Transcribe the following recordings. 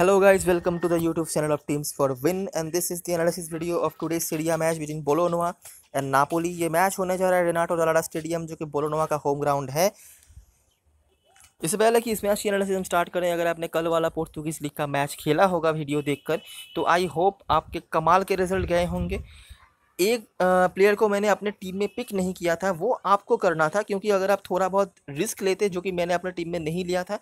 hello guys welcome to the YouTube channel of teams for win and this is the analysis video of today Serie match between Bologna and Napoli ये match होने जा रहा है Renato दलाडा stadium जो कि बोलोनोवा का home ground है इससे पहले कि इस मैच की एनालिसिस हम स्टार्ट करें अगर आपने कल वाला पोर्तुगीज़ लीग का मैच खेला होगा वीडियो देखकर तो आई होप आपके कमाल के रिजल्ट गए होंगे एक प्लेयर को मैंने अपने टीम में पिक नहीं किया था वो आपको करना था क्योंकि अगर आप थोड़ा बहुत रिस्क लेते जो कि मैंने अपने टीम में नहीं लिया था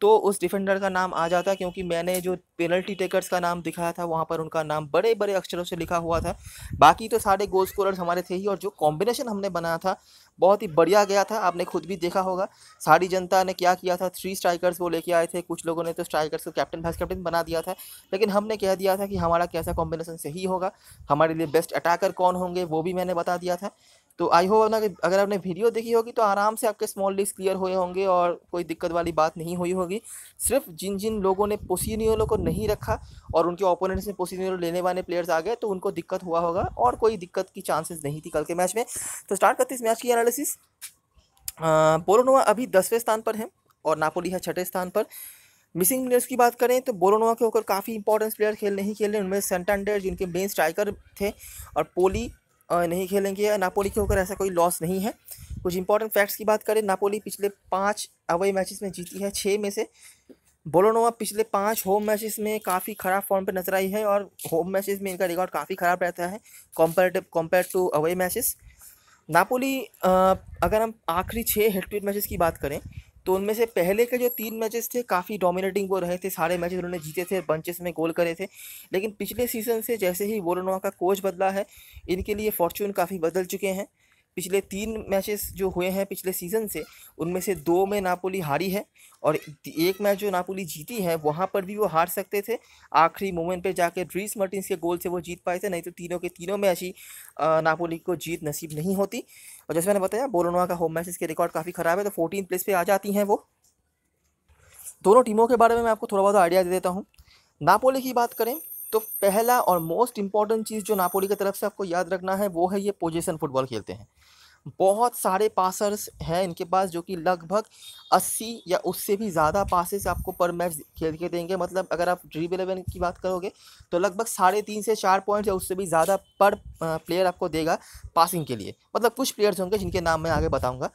तो उस डिफेंडर का नाम आ जाता क्योंकि मैंने जो पेनल्टी टेकर्स का नाम दिखाया था वहाँ पर उनका नाम बड़े बड़े अक्षरों से लिखा हुआ था बाकी तो सारे गोल स्कोरर्स हमारे थे ही और जो कॉम्बिनेशन हमने बनाया था बहुत ही बढ़िया गया था आपने खुद भी देखा होगा सारी जनता ने क्या किया था थ्री स्ट्राइकर्स वो लेके आए थे कुछ लोगों ने तो स्ट्राइकर्स को कैप्टन वाइस कैप्टन बना दिया था लेकिन हमने कह दिया था कि हमारा कैसा कॉम्बिनेशन सही होगा हमारे लिए बेस्ट अटैकर कौन होंगे वो भी मैंने बता दिया था तो आई होप अपना अगर आपने वीडियो देखी होगी तो आराम से आपके स्मॉल लिस्ट क्लियर हुए होंगे और कोई दिक्कत वाली बात नहीं हुई होगी सिर्फ जिन जिन लोगों ने पोसीनियोलो को नहीं रखा और उनके ओपोनेंट्स ने पोसीनियोलो लेने वाले प्लेयर्स आ गए तो उनको दिक्कत हुआ होगा और कोई दिक्कत की चांसेस नहीं थी कल के मैच में तो स्टार्ट करते इस मैच की एनालिसिस बोरोनोवा अभी दसवें स्थान पर है और नापोली है छठे स्थान पर मिसिंग प्लेयर्स की बात करें तो बोरोनोवा के होकर काफ़ी इंपॉर्टेंस प्लेयर खेल नहीं खेल रहे उनमें सेंटांडर जिनके मेन स्ट्राइकर थे और पोली नहीं खेलेंगे नापोली के होकर ऐसा कोई लॉस नहीं है कुछ इंपॉर्टेंट फैक्ट्स की बात करें नापोली पिछले पाँच अवे मैचेस में जीती है छः में से बोलोनोवा पिछले पाँच होम मैचेस में काफ़ी ख़राब फॉर्म पर नजर आई है और होम मैचेस में इनका रिकॉर्ड काफ़ी ख़राब रहता है comparative compare to away matches Napoli अगर हम आखिरी छः हेड टू हेड मैचेस की बात करें तो उनमें से पहले के जो तीन मैचेस थे काफ़ी डोमिनेटिंग वो रहे थे सारे मैचेस उन्होंने जीते थे बंचेस में गोल करे थे लेकिन पिछले सीजन से जैसे ही वोरनोवा का कोच बदला है इनके लिए फॉर्चून काफ़ी बदल चुके हैं पिछले तीन मैचेस जो हुए हैं पिछले सीज़न से उनमें से दो में नापोली हारी है और एक मैच जो नापोली जीती है वहाँ पर भी वो हार सकते थे आखिरी मोमेंट पे जाके ड्रीस मर्टिन के गोल से वो जीत पाए थे नहीं तो तीनों के तीनों मैच ही नापोली को जीत नसीब नहीं होती और जैसे मैंने बताया बोलोनवा का होम मैच के रिकॉर्ड काफ़ी ख़राब है तो फोर्टीन प्लेस पर आ जाती हैं वो दोनों टीमों के बारे में मैं आपको थोड़ा बहुत आइडिया दे देता हूँ नापोली की बात करें तो पहला और मोस्ट इंपॉर्टेंट चीज़ जो नापोली की तरफ से आपको याद रखना है वो है ये पोजीशन फुटबॉल खेलते हैं बहुत सारे पासर्स हैं इनके पास जो कि लगभग 80 या उससे भी ज़्यादा पासेस आपको पर मैच खेल के देंगे मतलब अगर आप ड्रीम इलेवन की बात करोगे तो लगभग साढ़े तीन से चार पॉइंट या उससे भी ज़्यादा पर प्लेयर आपको देगा पासिंग के लिए मतलब कुछ प्लेयर्स होंगे जिनके नाम मैं आगे बताऊँगा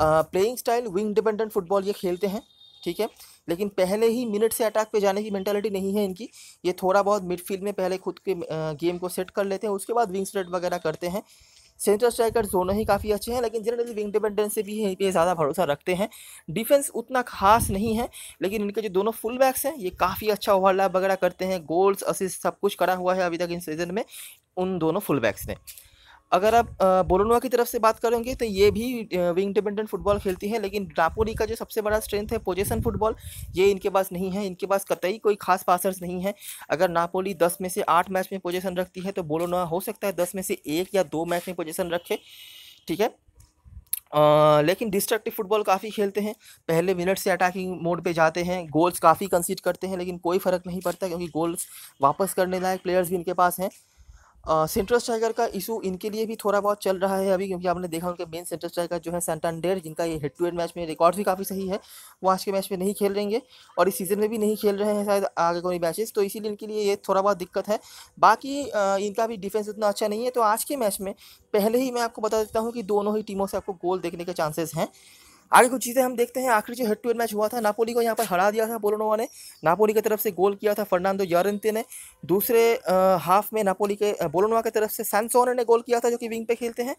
playing style wing dependent football ये खेलते हैं ठीक है लेकिन पहले ही मिनट से अटैक पे जाने की मैंटेलिटी नहीं है इनकी ये थोड़ा बहुत मिडफील्ड में पहले खुद के गेम को सेट कर लेते हैं उसके बाद विंग स्प्रेड वगैरह करते हैं सेंटर स्ट्राइकर दोनों ही काफ़ी अच्छे हैं लेकिन जनरली विंग डिपेंडेंस से भी यहीं ज़्यादा भरोसा रखते हैं डिफेंस उतना खास नहीं है लेकिन इनके जो दोनों फुल बैक्स हैं ये काफ़ी अच्छा ओवरलैप वगैरह करते हैं गोल्स असिस्ट सब कुछ करा हुआ है अभी तक इन सीज़न में उन दोनों फुल बैक्स ने अगर आप बोलोनवा की तरफ से बात करेंगे तो ये भी विंग डिपेंडेंट फुटबॉल खेलती है लेकिन डापोरी का जो सबसे बड़ा स्ट्रेंथ है पोजेसन फुटबॉल ये इनके पास नहीं है इनके पास कतई कोई खास पासर्स नहीं है अगर नापोली दस में से आठ मैच में पोजेशन रखती है तो बोलोनवा हो सकता है दस में से एक या दो मैच में पोजेशन रखे ठीक है आ, लेकिन डिस्ट्रक्टिव फुटबॉल काफ़ी खेलते हैं पहले मिनट से अटैकिंग मोड पे जाते हैं गोल्स काफ़ी कंसीड करते हैं लेकिन कोई फ़र्क नहीं पड़ता क्योंकि गोल्स वापस करने लायक प्लेयर्स भी इनके पास हैं सेंट्रल स्ट्राइकर का इशू इनके लिए भी थोड़ा बहुत चल रहा है अभी क्योंकि आपने देखा उनके मेन सेंट्रल स्ट्राइकर जो है सेंटानडेर जिनका ये हेड टू हेड मैच में रिकॉर्ड भी काफ़ी सही है वो आज के मैच में नहीं खेल रहेंगे और इस सीज़न में भी नहीं खेल रहे हैं शायद आगे कोई मैचेस तो इसीलिए इनके लिए ये थोड़ा बहुत दिक्कत है बाकी इनका भी डिफेंस उतना अच्छा नहीं है तो आज के मैच में पहले ही मैं आपको बता देता हूँ कि दोनों ही टीमों से आपको गोल देखने के चांसेस हैं आगे कुछ चीज़ें हम देखते हैं आखिरी जो हेड टू हेड मैच हुआ था नापोली को यहाँ पर हरा दिया था बोलोनोवा ने नापोली की तरफ से गोल किया था फर्नांडो जारंते ने दूसरे हाफ में नापोली के बोलोनोवा की तरफ से सैनसोन ने गोल किया था जो कि विंग पे खेलते हैं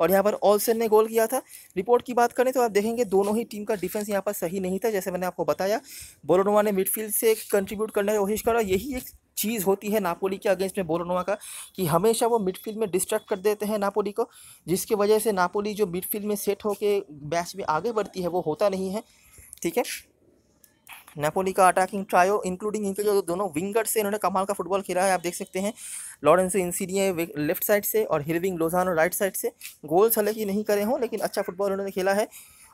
और यहाँ पर ऑलसन ने गोल किया था रिपोर्ट की बात करें तो आप देखेंगे दोनों ही टीम का डिफेंस यहाँ पर सही नहीं था जैसे मैंने आपको बताया बोलोनोवा ने मिडफील्ड से कंट्रीब्यूट करने की कोशिश करा यही एक चीज़ होती है नापोली के अगेंस्ट में बोलोनोवा का कि हमेशा वो मिडफील्ड में डिस्ट्रैक्ट कर देते हैं नापोली को जिसकी वजह से नापोली जो मिडफील्ड में सेट होकर मैच में आगे बढ़ती है वो होता नहीं है ठीक है नेपोली का अटैकिंग ट्रायो इंक्लूडिंग इनके जो दोनों विंगर से इन्होंने कमाल का फुटबॉल खेला है आप देख सकते हैं लॉरेंसो इंसीडिए लेफ्ट साइड से और हिरविंग लोजानो राइट साइड से गोल्स हालांकि नहीं करे हों लेकिन अच्छा फुटबॉल उन्होंने खेला है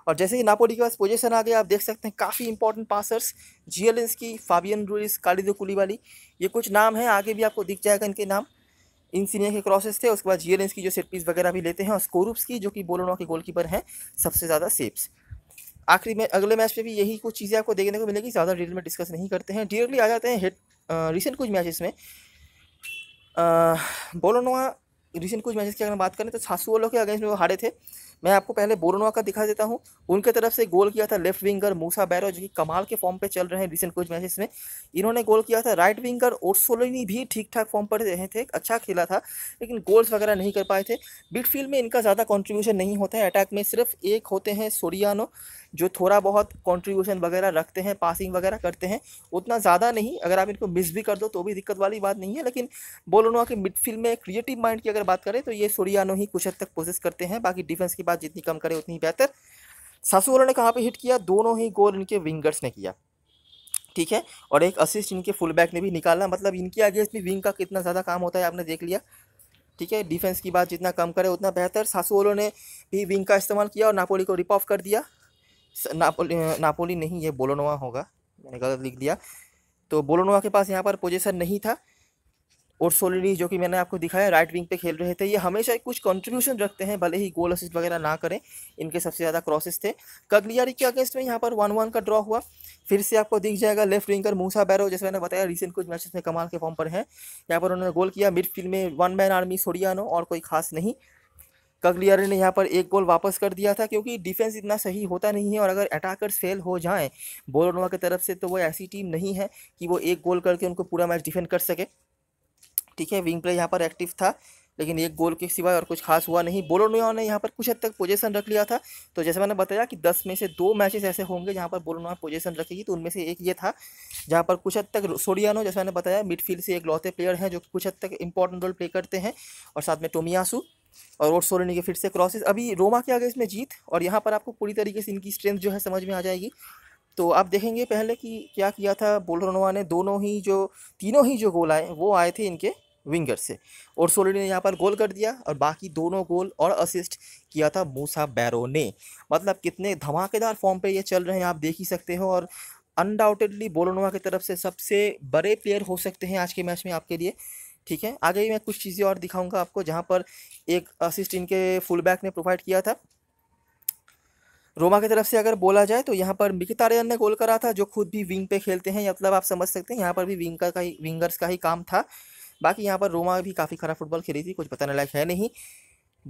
और जैसे ही नापोली के पास पोजीशन आ गया आप देख सकते हैं काफ़ी इंपॉर्टेंट पासर्स जियलिंस की फाबियन रूलिस कालिदो वाली ये कुछ नाम हैं आगे भी आपको दिख जाएगा इनके नाम इन सीनियर के क्रॉसेस थे उसके बाद जियलिंस की जो सेट पीस वगैरह भी लेते हैं और स्कोरूप्स की जो कि बोलोनो के गोलकीपर हैं सबसे ज़्यादा सेप्स आखिरी में अगले मैच में भी यही कुछ चीज़ें आपको देखने को मिलेगी ज़्यादा डिटेल में डिस्कस नहीं करते हैं डायरेक्टली आ जाते हैं हेड रिसेंट कुछ मैचेस में बोलोनोआ रिसेंट कुछ मैचेस की अगर बात करें तो सासुओलो के अगेंस्ट में वो हारे थे मैं आपको पहले बोरनवा का दिखा देता हूँ उनके तरफ से गोल किया था लेफ्ट विंगर मूसा बैरो जो कि कमाल के फॉर्म पे चल रहे हैं रिसेंट कुछ मैचेस में इन्होंने गोल किया था राइट विंगर सोलोनी भी ठीक ठाक फॉर्म पर रहे थे अच्छा खेला था लेकिन गोल्स वगैरह नहीं कर पाए थे बिट में इनका ज़्यादा कॉन्ट्रीब्यूशन नहीं होता है अटैक में सिर्फ एक होते हैं सोरियानो जो थोड़ा बहुत कॉन्ट्रीब्यूशन वगैरह रखते हैं पासिंग वगैरह करते हैं उतना ज़्यादा नहीं अगर आप इनको मिस भी कर दो तो भी दिक्कत वाली बात नहीं है लेकिन बोलोनवा के मिडफील्ड में क्रिएटिव माइंड की अगर बात करें तो ये सोरियानो ही कुछ हद तक प्रोसेस करते हैं बाकी डिफेंस के की बात जितनी कम करें उतनी बेहतर सासूवरा ने कहाँ पे हिट किया दोनों ही गोल इनके विंगर्स ने किया ठीक है और एक असिस्ट इनके फुलबैक ने भी निकाला मतलब इनके आगे इसमें विंग का कितना ज़्यादा काम होता है आपने देख लिया ठीक है डिफेंस की बात जितना कम करे उतना बेहतर सासूओलो ने भी विंग का इस्तेमाल किया और नापोली को रिप ऑफ कर दिया नापोली नापोली नहीं ये बोलोनोवा होगा मैंने गलत लिख दिया तो बोलोनोवा के पास यहाँ पर पोजिशन नहीं था और सोलिनी जो कि मैंने आपको दिखाया राइट विंग पे खेल रहे थे ये हमेशा कुछ कंट्रीब्यूशन रखते हैं भले ही गोल असिस्ट वगैरह ना करें इनके सबसे ज़्यादा क्रॉसेस थे कगलियारी के अगेंस्ट में यहाँ पर वन वन का ड्रॉ हुआ फिर से आपको दिख जाएगा लेफ्ट विंगर मूसा बैरो जैसे मैंने बताया रिसेंट कुछ मैचेस में कमाल के फॉर्म पर हैं यहाँ पर उन्होंने गोल किया मिडफील्ड में वन मैन आर्मी सोडियानो और कोई खास नहीं कगलियारी ने यहाँ पर एक गोल वापस कर दिया था क्योंकि डिफेंस इतना सही होता नहीं है और अगर अटैकर्स फेल हो जाएँ बोलोनोवा की तरफ से तो वो ऐसी टीम नहीं है कि वो एक गोल करके उनको पूरा मैच डिफेंड कर सके ठीक है विंग प्ले यहाँ पर एक्टिव था लेकिन एक गोल के सिवाय और कुछ खास हुआ नहीं बोलोनिया ने यहाँ पर कुछ हद तक पोजीशन रख लिया था तो जैसे मैंने बताया कि दस में से दो मैचेस ऐसे होंगे जहाँ पर बोलोनिया पोजीशन रखेगी तो उनमें से एक ये था जहाँ पर कुछ हद तक सोडियानो जैसे मैंने बताया मिडफील्ड से एक लौते प्लेयर हैं जो कुछ हद तक इंपॉर्टेंट रोल प्ले करते हैं और साथ में टोमियासू और रोड सोरेनी के फिर से क्रॉसेस अभी रोमा के आगे इसमें जीत और यहाँ पर आपको पूरी तरीके से इनकी स्ट्रेंथ जो है समझ में आ जाएगी तो आप देखेंगे पहले कि क्या किया था बोलरोनोवा ने दोनों ही जो तीनों ही जो गोल आए वो आए थे इनके विंगर से और सोलो ने यहाँ पर गोल कर दिया और बाकी दोनों गोल और असिस्ट किया था मूसा बैरो ने मतलब कितने धमाकेदार फॉर्म पे ये चल रहे हैं आप देख ही सकते हो और अनडाउटेडली बोलोनोवा की तरफ से सबसे बड़े प्लेयर हो सकते हैं आज के मैच में आपके लिए ठीक है आगे मैं कुछ चीज़ें और दिखाऊँगा आपको जहाँ पर एक असिस्ट इनके फुल बैक ने प्रोवाइड किया था रोमा की तरफ से अगर बोला जाए तो यहाँ पर मिकितारियन ने गोल करा था जो खुद भी विंग पे खेलते हैं मतलब आप समझ सकते हैं यहाँ पर भी विंग का ही विंगर्स का ही काम था बाकी यहाँ पर रोमा भी काफ़ी खराब फुटबॉल खेली थी कुछ बताने लायक है नहीं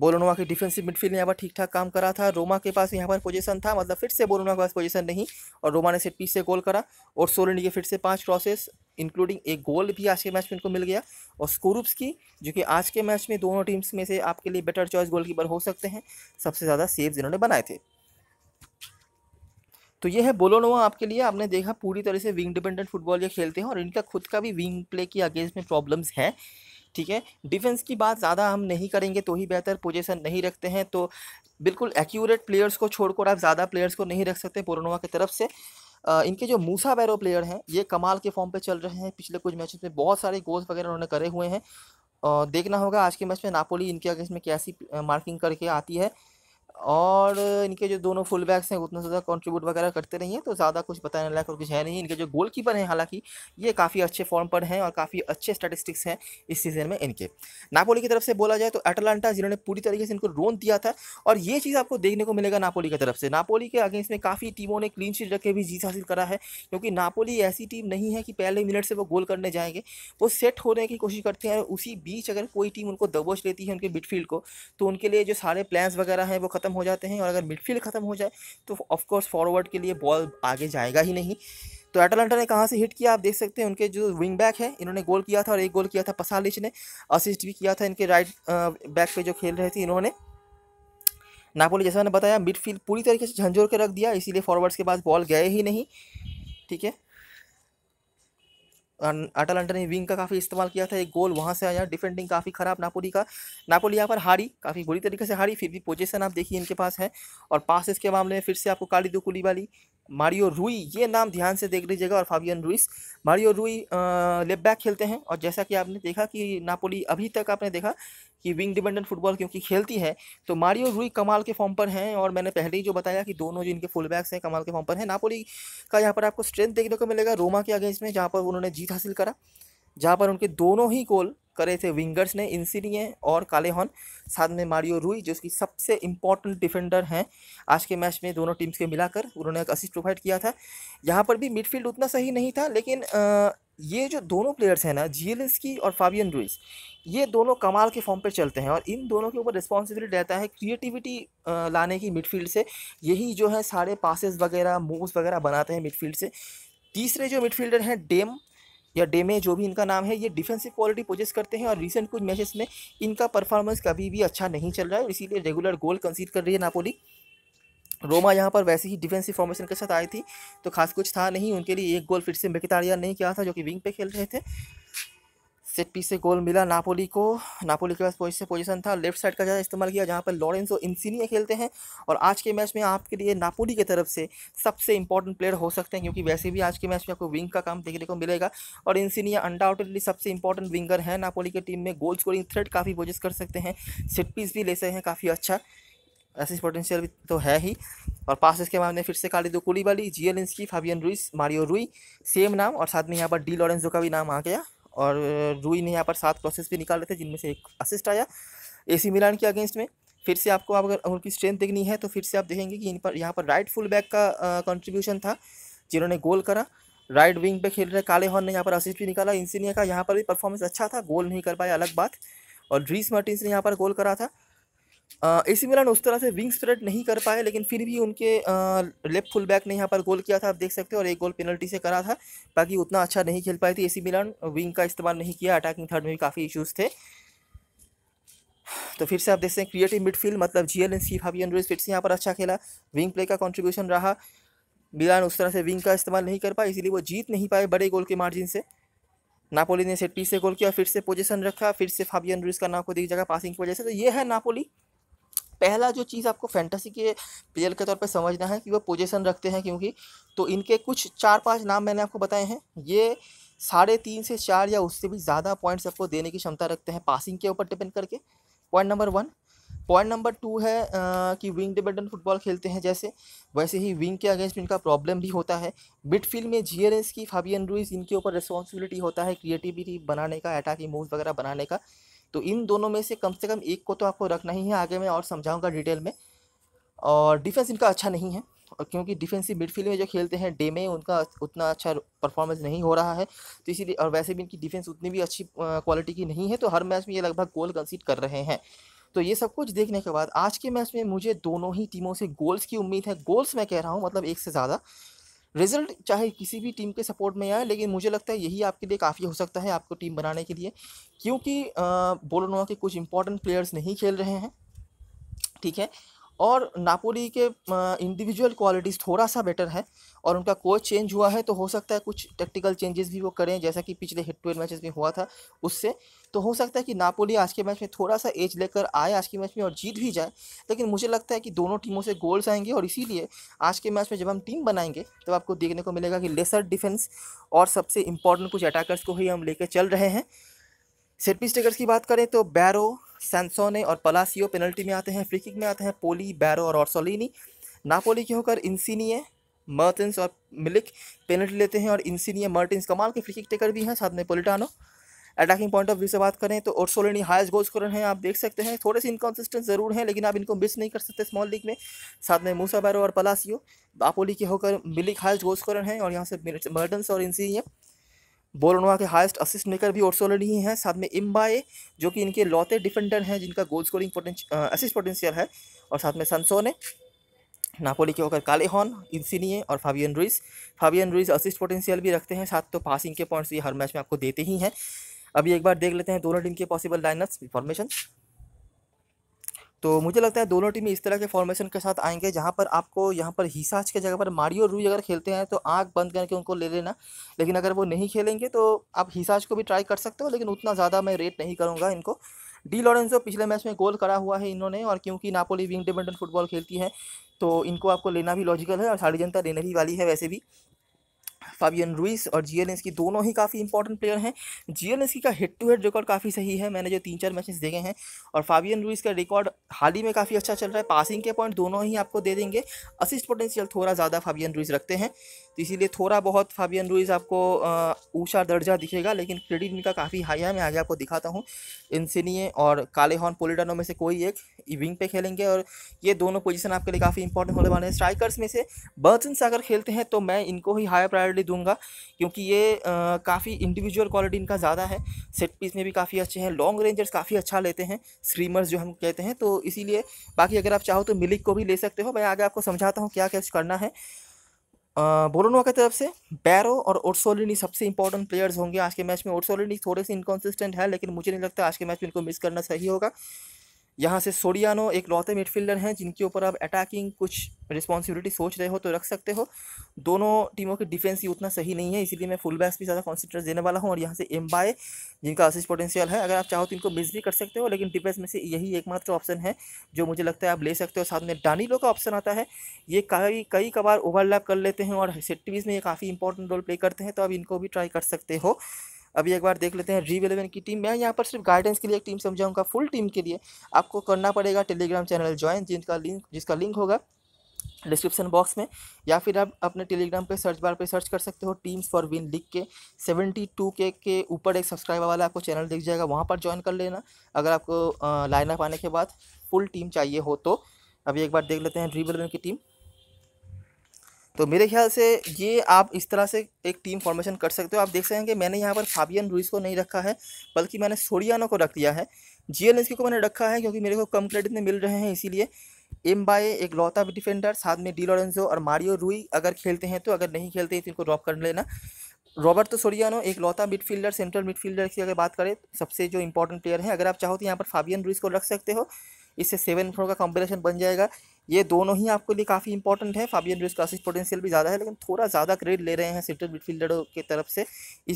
बोलोनोवा की डिफेंसिव मिडफील्ड ने यहाँ पर ठीक ठाक काम करा था रोमा के पास यहाँ पर पोजीशन था मतलब फिर से बोलोनोवा के पास पोजीशन नहीं और रोमा ने सेट पीस से गोल करा और सोलन के फिर से पांच क्रॉसेस इंक्लूडिंग एक गोल भी आज के मैच में इनको मिल गया और स्कोरूप्स की जो कि आज के मैच में दोनों टीम्स में से आपके लिए बेटर चॉइस गोल हो सकते हैं सबसे ज़्यादा सेव्स इन्होंने बनाए थे तो ये है बोलोनोवा आपके लिए आपने देखा पूरी तरह से विंग डिपेंडेंट फुटबॉल ये खेलते हैं और इनका खुद का भी विंग प्ले की अगेंस्ट में प्रॉब्लम्स हैं ठीक है डिफेंस की बात ज़्यादा हम नहीं करेंगे तो ही बेहतर पोजीशन नहीं रखते हैं तो बिल्कुल एक्यूरेट प्लेयर्स को छोड़कर आप ज़्यादा प्लेयर्स को नहीं रख सकते बोलोनोवा की तरफ से आ, इनके जो मूसा बैरो प्लेयर हैं ये कमाल के फॉर्म पर चल रहे हैं पिछले कुछ मैचेस में बहुत सारे गोल्स वगैरह उन्होंने करे हुए हैं और देखना होगा आज के मैच में नापोली इनके अगेंस्ट में कैसी मार्किंग करके आती है और इनके जो दोनों फुल बैक्स हैं उतना ज़्यादा कंट्रीब्यूट वगैरह करते रहिए तो ज़्यादा कुछ बताने लायक और कुछ है नहीं इनके जो गोल कीपर हैं हालांकि ये काफ़ी अच्छे फॉर्म पर हैं और काफ़ी अच्छे स्टैटिस्टिक्स हैं इस सीज़न में इनके नापोली की तरफ से बोला जाए तो एटलांटा जिन्होंने पूरी तरीके से इनको रोन दिया था और ये चीज़ आपको देखने को मिलेगा नापोली की तरफ से नापोली के अगेंस्ट में काफ़ी टीमों ने क्लीन शीट रख के भी जीत हासिल करा है क्योंकि नापोली ऐसी टीम नहीं है कि पहले मिनट से वो गोल करने जाएंगे वो सेट होने की कोशिश करते हैं और उसी बीच अगर कोई टीम उनको दबोच लेती है उनके मिडफील्ड को तो उनके लिए जो सारे प्लान्स वगैरह हैं वो खत्म ख़त्म हो जाते हैं और अगर मिडफील्ड ख़त्म हो जाए तो ऑफकोर्स फॉरवर्ड के लिए बॉल आगे जाएगा ही नहीं तो एटलांटा ने कहाँ से हिट किया आप देख सकते हैं उनके जो विंग बैक है इन्होंने गोल किया था और एक गोल किया था पसालिच ने असिस्ट भी किया था इनके राइट बैक पे जो खेल रहे थे इन्होंने नापोली जैसा मैंने बताया मिडफील्ड पूरी तरीके से झंझोर के रख दिया इसीलिए फॉरवर्ड्स के पास बॉल गए ही नहीं ठीक है अटल अंटर ने विंग का काफ़ी इस्तेमाल किया था एक गोल वहाँ से आया डिफेंडिंग काफ़ी ख़राब नापोली का नापोली यहाँ पर हारी काफ़ी बुरी तरीके से हारी फिर भी पोजीशन आप देखिए इनके पास है और पासिस के मामले में फिर से आपको काली दुकुली वाली मारियो रुई ये नाम ध्यान से देख लीजिएगा और Fabian Ruiz Mario Rui left back खेलते हैं और जैसा कि आपने देखा कि नापोली अभी तक आपने देखा कि विंग डिपेंडेंट फुटबॉल क्योंकि खेलती है तो मारियो रूई कमाल के फॉर्म पर हैं और मैंने पहले ही जो बताया कि दोनों जो इनके फुलबैक्स हैं कमाल के फॉर्म पर हैं नापोली का यहाँ पर आपको स्ट्रेंथ देखने को मिलेगा रोमा के अगेंस्ट में जहाँ पर उन्होंने जीत हासिल करा जहाँ पर उनके दोनों ही गोल करे थे विंगर्स ने इंसिनिए और कालेहॉन साथ में मारियो रूई जो उसकी सबसे इम्पॉर्टेंट डिफेंडर हैं आज के मैच में दोनों टीम्स के मिलाकर उन्होंने एक असिस्ट प्रोवाइड किया था यहाँ पर भी मिडफील्ड उतना सही नहीं था लेकिन ये जो दोनों प्लेयर्स हैं ना की और फाबियन रूइस ये दोनों कमाल के फॉर्म पे चलते हैं और इन दोनों के ऊपर रिस्पॉन्सिबिलिटी रहता है क्रिएटिविटी लाने की मिडफील्ड से यही जो है सारे पासेस वगैरह मूव्स वगैरह बनाते हैं मिडफील्ड से तीसरे जो मिडफील्डर हैं डेम या डेमे जो भी इनका नाम है ये डिफेंसिव क्वालिटी पोजेस करते हैं और रिसेंट कुछ मैचेस में इनका परफॉर्मेंस कभी भी अच्छा नहीं चल रहा है इसीलिए रेगुलर गोल कंसीड कर रही है नापोली रोमा यहाँ पर वैसे ही डिफेंसिव फॉर्मेशन के साथ आई थी तो खास कुछ था नहीं उनके लिए एक गोल फिर से मेकेतारिया नहीं किया था जो कि विंग पे खेल रहे थे सेट पी से गोल मिला नापोली को नापोली के पास से पोजिशन था लेफ्ट साइड का ज़्यादा इस्तेमाल किया जहाँ पर लॉरेंसो इंसिनिया खेलते हैं और आज के मैच में आपके लिए नापोली की तरफ से सबसे इंपॉर्टेंट प्लेयर हो सकते हैं क्योंकि वैसे भी आज के मैच में आपको विंग का काम देखने को मिलेगा और इंसिनिया अनडाउटेडली सबसे इंपॉर्टेंट विंगर है नापोली के टीम में गोल स्कोरिंग थ्रेड काफ़ी वोजेस कर सकते हैं सेट पीस भी ले सकते हैं काफ़ी अच्छा एसिस पोटेंशियल भी तो है ही और पास के मामले फिर से काली Kalidou Koulibaly Zielinski Fabian Ruiz Mario Rui same नाम और साथ में यहाँ पर डी लॉरेंसो का भी नाम आ गया और रुई ने यहाँ पर सात क्रॉसेस भी निकाले थे जिनमें से एक असिस्ट आया सी मिलान के अगेंस्ट में फिर से आपको अगर उनकी स्ट्रेंथ देखनी है तो फिर से आप देखेंगे कि इन पर यहाँ पर राइट फुल बैक का कंट्रीब्यूशन था जिन्होंने गोल करा राइट विंग पे खेल रहे काले हॉर्न ने यहाँ पर असिस्ट भी निकाला इंसिनिया का यहाँ पर भी परफॉर्मेंस अच्छा था गोल नहीं कर पाया अलग बात और ड्रीस मार्टिन्स ने यहाँ पर गोल करा था एसी मिलान उस तरह से विंग स्प्रेड नहीं कर पाए लेकिन फिर भी उनके लेफ्ट फुल बैक ने यहाँ पर गोल किया था आप देख सकते हो और एक गोल पेनल्टी से करा था बाकी उतना अच्छा नहीं खेल पाए थे एसी मिलान विंग का इस्तेमाल नहीं किया अटैकिंग थर्ड में भी काफ़ी इश्यूज़ थे तो फिर से आप देखते हैं क्रिएटिव मिडफील्ड मतलब Zielinski Fabian Ruiz फिर से यहाँ पर अच्छा खेला विंग प्ले का कॉन्ट्रीब्यूशन रहा मिलान उस तरह से विंग का इस्तेमाल नहीं कर पाए इसीलिए वो जीत नहीं पाए बड़े गोल के मार्जिन से नापोली ने सेट पी से गोल किया फिर से पोजीशन रखा फिर से फाबियन रूस का को दी जगह पासिंग की वजह से तो ये है नापोली पहला जो चीज़ आपको फैंटेसी के प्लेयर के तौर पर समझना है कि वह पोजिशन रखते हैं क्योंकि तो इनके कुछ चार पाँच नाम मैंने आपको बताए हैं ये साढ़े तीन से चार या उससे भी ज़्यादा पॉइंट्स आपको देने की क्षमता रखते हैं पासिंग के ऊपर डिपेंड करके point number one point number two है आ, कि विंग डिपेंडेंट फुटबॉल खेलते हैं जैसे वैसे ही विंग के अगेंस्ट इनका प्रॉब्लम भी होता है मिडफील्ड में जीएरएस की फाबियन रूइस इनके ऊपर रिस्पॉन्सिबिलिटी होता है क्रिएटिविटी बनाने का अटैकिंग मूव वगैरह बनाने का तो इन दोनों में से कम से कम एक को तो आपको रखना ही है आगे मैं और समझाऊंगा डिटेल में और डिफेंस इनका अच्छा नहीं है और क्योंकि डिफेंसिव मिडफील्ड में जो खेलते हैं डे में उनका उतना अच्छा परफॉर्मेंस नहीं हो रहा है तो इसीलिए और वैसे भी इनकी डिफेंस उतनी भी अच्छी क्वालिटी की नहीं है तो हर मैच में ये लगभग गोल कंसीड कर रहे हैं तो ये सब कुछ देखने के बाद आज के मैच में मुझे दोनों ही टीमों से गोल्स की उम्मीद है गोल्स मैं कह रहा हूँ मतलब एक से ज़्यादा रिजल्ट चाहे किसी भी टीम के सपोर्ट में आए लेकिन मुझे लगता है यही आपके लिए काफ़ी हो सकता है आपको टीम बनाने के लिए क्योंकि बोलोनोवा के कुछ इंपॉर्टेंट प्लेयर्स नहीं खेल रहे हैं ठीक है और नापोली के इंडिविजुअल क्वालिटीज़ थोड़ा सा बेटर है और उनका कोच चेंज हुआ है तो हो सकता है कुछ टेक्टिकल चेंजेस भी वो करें जैसा कि पिछले हिट ट्वेल्व मैचेस में हुआ था उससे तो हो सकता है कि नापोली आज के मैच में थोड़ा सा एज लेकर आए आज के मैच में और जीत भी जाए लेकिन मुझे लगता है कि दोनों टीमों से गोल्स आएंगे और इसीलिए आज के मैच में जब हम टीम बनाएंगे तब आपको देखने को मिलेगा कि लेसर डिफेंस और सबसे इम्पॉर्टेंट कुछ अटैकर्स को ही हम लेकर चल रहे हैं सिरपी स्टिकर्स की बात करें तो बैरो सैनसोने और पलासियो पेनल्टी में आते हैं फ्री किक में आते हैं पोली बैरो और ऑर्सोलिनी नापोली के होकर इंसिनिए मर्टिन्स और मिलिक पेनल्टी लेते हैं और इंसिनिए मर्टिनस कमाल के फ्री किक टेकर भी हैं साथ में Politano attacking point of view से बात करें तो ओरसोलिनी हाइस्ट गोल स्कोरर हैं आप देख सकते हैं थोड़े से इनकॉन्सिस्टेंट जरूर हैं लेकिन आप इनको मिस नहीं कर सकते स्मॉल लीग में साथ में मूसा बैरो और पलासियो नापोली के होकर मिलिक हाइस्ट गोल स्कोरर हैं और यहाँ से मर्टन्स और इंसिनिए बोरनवा के हाईएस्ट असिस्ट मेकर भी ओरसोलर ही हैं साथ में इम्बाए जो कि इनके लौते डिफेंडर हैं जिनका goal scoring potential assist potential है और साथ में सनसोने नापोली के होकर कालेहॉन इंसिनिए और Fabian Ruiz Fabian Ruiz assist potential भी रखते हैं साथ तो पासिंग के पॉइंट्स ये हर मैच में आपको देते ही हैं अभी एक बार देख लेते हैं दोनों टीम के पॉसिबल लाइनअप्स फॉर्मेशन तो मुझे लगता है दोनों टीमें इस तरह के फॉर्मेशन के साथ आएंगे जहाँ पर आपको यहाँ पर हिसाज के जगह पर मारियो रूई अगर खेलते हैं तो आँख बंद करके उनको ले लेना लेकिन अगर वो नहीं खेलेंगे तो आप हिसाज को भी ट्राई कर सकते हो लेकिन उतना ज़्यादा मैं रेट नहीं करूँगा इनको डी लॉरेंसो पिछले मैच में गोल करा हुआ है इन्होंने और क्योंकि नापोली भी इंडिपेंडेंट फुटबॉल खेलती है तो इनको आपको लेना भी लॉजिकल है और साड़ी जनता लेने भी वाली है वैसे भी फाबियन रुइस और जी की दोनों ही काफ़ी इंपॉर्टेंट प्लेयर हैं जी का हेड टू हेड रिकॉर्ड काफ़ी सही है मैंने जो तीन चार मैचेस देखे हैं और फाबियन रुइस का रिकॉर्ड हाल ही में काफ़ी अच्छा चल रहा है पासिंग के पॉइंट दोनों ही आपको दे देंगे असिस्ट पोटेंशियल थोड़ा ज़्यादा फाबियन रुइस रखते हैं तो इसीलिए थोड़ा बहुत फाबियन रुइज आपको ऊँचा दर्जा दिखेगा लेकिन क्रेडिट इनका काफ़ी हाई है मैं आगे आपको दिखाता हूँ इनसिनिए और काले हॉर्न पोलिडानो में से कोई एक विंग पे खेलेंगे और ये दोनों पोजीशन आपके लिए काफ़ी इंपॉर्टेंट होने वाले हैं स्ट्राइकर्स में से बर्थन से अगर खेलते हैं तो मैं इनको ही हाई प्रायोरिटी दूंगा क्योंकि ये काफ़ी इंडिविजुअल क्वालिटी इनका ज़्यादा है सेट पीस में भी काफ़ी अच्छे हैं लॉन्ग रेंजर्स काफ़ी अच्छा लेते हैं स्क्रीमर्स जो हम कहते हैं तो इसीलिए बाकी अगर आप चाहो तो मिलिक को भी ले सकते हो मैं आगे आपको समझाता हूँ क्या क्या करना है बोलोनो की तरफ से बैरो और ओटसोलिनी सबसे इंपॉर्टेंट प्लेयर्स होंगे आज के मैच में ओटसोलिनी थोड़े से इनकॉन्सिस्टेंट है लेकिन मुझे नहीं लगता आज के मैच में इनको मिस करना सही होगा यहाँ से सोडियानो एक लौते मिडफील्डर हैं जिनके ऊपर आप अटैकिंग कुछ रिस्पॉन्सिबिलिटी सोच रहे हो तो रख सकते हो दोनों टीमों की डिफेंस ही उतना सही नहीं है इसीलिए मैं फुल बैक्स भी ज़्यादा कॉन्सिडर देने वाला हूँ और यहाँ से एम बाय जिनका असिस्ट पोटेंशियल है अगर आप चाहो तो इनको मिस भी कर सकते हो लेकिन डिफेंस में से यही एकमात्र ऑप्शन है जो मुझे लगता है आप ले सकते हो साथ में डानीलो का ऑप्शन आता है ये कई कई कबार ओवरलैप कर लेते हैं और सेट्टीज में ये काफ़ी इंपॉर्टेंट रोल प्ले करते हैं तो आप इनको भी ट्राई कर सकते हो अभी एक बार देख लेते हैं रीव इलेवन की टीम मैं यहाँ पर सिर्फ गाइडेंस के लिए एक टीम समझाऊंगा फुल टीम के लिए आपको करना पड़ेगा टेलीग्राम चैनल ज्वाइन जिनका लिंक जिसका लिंक होगा डिस्क्रिप्शन बॉक्स में या फिर आप अपने टेलीग्राम पे सर्च बार पे सर्च कर सकते हो टीम्स फॉर विन लिख के सेवेंटी टू के के ऊपर एक सब्सक्राइबर वाला आपको चैनल दिख जाएगा वहाँ पर ज्वाइन कर लेना अगर आपको लाइनअप आने के बाद फुल टीम चाहिए हो तो अभी एक बार देख लेते हैं ड्रीबल की टीम तो मेरे ख्याल से ये आप इस तरह से एक टीम फॉर्मेशन कर सकते हो आप देख सकते हैं कि मैंने यहाँ पर फाबियन रूइस को नहीं रखा है बल्कि मैंने सोडियानो को रख दिया है जी एल को मैंने रखा है क्योंकि मेरे को कम क्रेडिट में मिल रहे हैं इसीलिए एम बाए एक लौता डिफेंडर साथ में डी लॉरेंजो और मारियो रूई अगर खेलते हैं तो अगर नहीं खेलते तो इनको ड्रॉप कर लेना रॉबर्ट तो सोरियानो एक लौता मिडफील्डर सेंट्रल मिडफील्डर की अगर बात करें सबसे जो इंपॉर्टेंट प्लेयर है अगर आप चाहो तो यहाँ पर फाबियन रूइस को रख सकते हो इससे सेवन फोर का कॉम्बिनेशन बन जाएगा ये दोनों ही आपके लिए काफ़ी इंपॉर्टेंट है फाबियन लुइस का असिस्ट पोटेंशियल भी ज़्यादा है लेकिन थोड़ा ज़्यादा क्रेडिट ले रहे हैं सेंट्रल मिडफील्डरों की तरफ से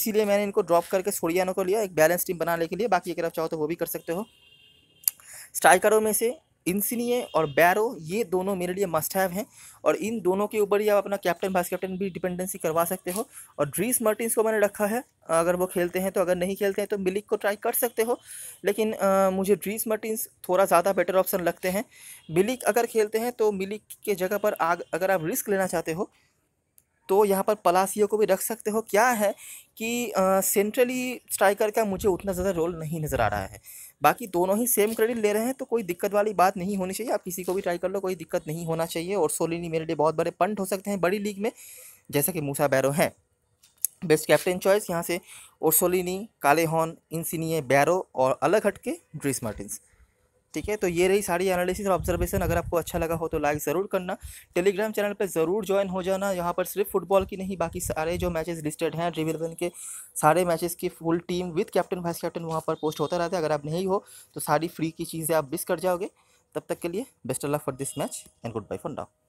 इसीलिए मैंने इनको ड्रॉप करके छोड़ियानों को लिया एक बैलेंस टीम बनाने के लिए बाकी अगर आप चाहो तो वो भी कर सकते हो स्ट्राइकरों में से इंसिनिए और बैरो ये दोनों मेरे लिए मस्ट हैव हैं और इन दोनों के ऊपर ही आप अपना कैप्टन वाइस कैप्टन भी डिपेंडेंसी करवा सकते हो और ड्रीस मर्टिन्स को मैंने रखा है अगर वो खेलते हैं तो अगर नहीं खेलते हैं तो मिलिक को ट्राई कर सकते हो लेकिन आ, मुझे ड्रीस मर्टिन्स थोड़ा ज़्यादा बेटर ऑप्शन लगते हैं मिलिक अगर खेलते हैं तो मिलिक के जगह पर आग अगर आप रिस्क लेना चाहते हो तो यहाँ पर पलासियो को भी रख सकते हो क्या है कि सेंट्रली स्ट्राइकर का मुझे उतना ज़्यादा रोल नहीं नज़र आ रहा है बाकी दोनों ही सेम क्रेडिट ले रहे हैं तो कोई दिक्कत वाली बात नहीं होनी चाहिए आप किसी को भी ट्राई कर लो कोई दिक्कत नहीं होना चाहिए और सोलिनी मेरे लिए बहुत बड़े पंट हो सकते हैं बड़ी लीग में जैसा कि मूसा बैरो हैं बेस्ट कैप्टन चॉइस यहाँ से ओरसोलिनी कालेहॉन इंसिनिय बैरो और अलग हटके ड्रिस मार्टिन्स ठीक है तो ये रही सारी एनालिसिस और ऑब्जर्वेशन अगर आपको अच्छा लगा हो तो लाइक ज़रूर करना टेलीग्राम चैनल पर ज़रूर ज्वाइन हो जाना यहाँ पर सिर्फ फुटबॉल की नहीं बाकी सारे जो मैचेस लिस्टेड हैं ड्रीम इलेवन के सारे मैचेस की full team with captain vice captain वहाँ पर पोस्ट होता रहता है अगर आप नहीं हो तो सारी फ्री की चीज़ें आप मिस कर जाओगे तब तक के लिए best of for this match and goodbye for now